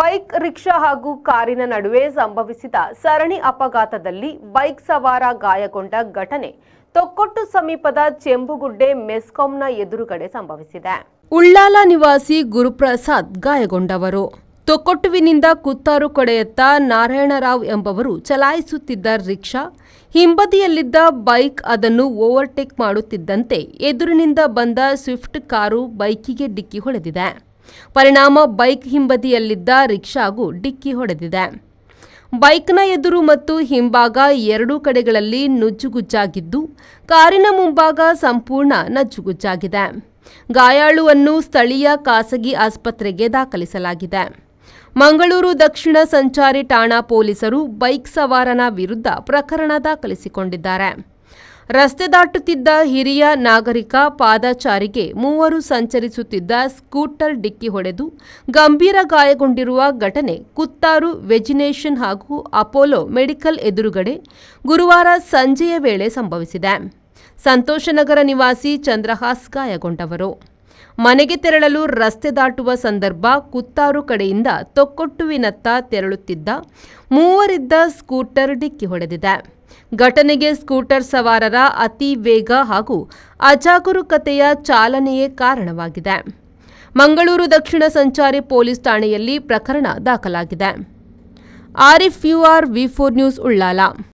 bike rickshaw ಹಾಗೂ ಕಾರಿನ ನಡುವೆ ಸಂಭವಿಸಿದ ಸರಣಿ ಅಪಘಾತದಲ್ಲಿ ಬೈಕ್ ಸವಾರ ಗಾಯಗೊಂಡ ಘಟನೆ ತೊಕ್ಕೊಟ್ಟು ಸಮೀಪದ ಚೆಂಬುಗುಡ್ಡೆ ಮೆಸ್ಕಾಂನ ಎದುರುಗಡೆ ಸಂಭವಿಸಿದೆ ಉಳ್ಳಾಲ ನಿವಾಸಿ ಗುರುಪ್ರಸಾದ್ ಗಾಯಗೊಂಡವರು ತೊಕ್ಕೊಟ್ಟುವಿನಿಂದ ಕುತ್ತಾರು ಕೊಡೆಯತ್ತ ನಾರಾಯಣರಾವ್ ಎಂಬವರು ಚಲಾಯಿಸುತ್ತಿದ್ದ ರಿಕ್ಷಾ ಹಿಂಬದಿಯಲ್ಲಿದ್ದ ಬೈಕ್ ಅದನ್ನು ಓವರ್ಟೇಕ್ ಮಾಡುತ್ತಿದ್ದಂತೆ ಎದುರಿನಿಂದ ಬಂದ ಸ್ವಿಫ್ಟ್ ಕಾರು ಬೈಕಿಗೆ ಡಿಕ್ಕಿ ಹೊಡೆದಿದೆ ಪರಿಣಾಮ ಬೈಕ್ ಹಿಂಬದಿಯಲ್ಲಿದ್ದ ರಿಕ್ಷಾಗೂ ಡಿಕ್ಕಿ ಹೊಡೆದಿದೆ ಬೈಕ್ನ ಎದುರು ಮತ್ತು ಹಿಂಭಾಗ ಎರಡೂ ಕಡೆಗಳಲ್ಲಿ ನುಜ್ಜುಗುಜ್ಜಾಗಿದ್ದು ಕಾರಿನ ಮುಂಭಾಗ ಸಂಪೂರ್ಣ ನಜ್ಜುಗುಜ್ಜಾಗಿದೆ ಗಾಯಾಳುವನ್ನು ಸ್ಥಳೀಯ ಖಾಸಗಿ ಆಸ್ಪತ್ರೆಗೆ ದಾಖಲಿಸಲಾಗಿದೆ ಮಂಗಳೂರು ದಕ್ಷಿಣ ಸಂಚಾರಿ ಠಾಣಾ ಪೊಲೀಸರು ಬೈಕ್ ಸವಾರನ ವಿರುದ್ಧ ಪ್ರಕರಣ ದಾಖಲಿಸಿಕೊಂಡಿದ್ದಾರೆ ರಸ್ತೆ ದಾಟುತ್ತಿದ್ದ ಹಿರಿಯ ನಾಗರಿಕ ಪಾದಚಾರಿಗೆ ಮೂವರು ಸಂಚರಿಸುತ್ತಿದ್ದ ಸ್ಕೂಟರ್ ಡಿಕ್ಕಿ ಹೊಡೆದು ಗಂಭೀರ ಗಾಯಗೊಂಡಿರುವ ಘಟನೆ ಕುತ್ತಾರು ವೆಜಿನೇಷನ್ ಹಾಗೂ ಅಪೋಲೋ ಮೆಡಿಕಲ್ ಎದುರುಗಡೆ ಗುರುವಾರ ಸಂಜೆಯ ವೇಳೆ ಸಂಭವಿಸಿದೆ ಸಂತೋಷನಗರ ನಿವಾಸಿ ಚಂದ್ರಹಾಸ್ ಗಾಯಗೊಂಡವರು ಮನೆಗೆ ತೆರಳಲು ರಸ್ತೆ ದಾಟುವ ಸಂದರ್ಭ ಕುತ್ತಾರು ಕಡೆಯಿಂದ ತೊಕ್ಕೊಟ್ಟುವಿನತ್ತ ತೆರಳುತ್ತಿದ್ದ ಮೂವರಿದ್ದ ಸ್ಕೂಟರ್ ಡಿಕ್ಕಿ ಹೊಡೆದಿದೆ ಘಟನೆಗೆ ಸ್ಕೂಟರ್ ಸವಾರರ ಅತಿ ವೇಗ ಹಾಗೂ ಅಜಾಗರೂಕತೆಯ ಚಾಲನೆಯೇ ಕಾರಣವಾಗಿದೆ ಮಂಗಳೂರು ದಕ್ಷಿಣ ಸಂಚಾರಿ ಪೊಲೀಸ್ ಠಾಣೆಯಲ್ಲಿ ಪ್ರಕರಣ ದಾಖಲಾಗಿದೆ Arif U R V four news Ullal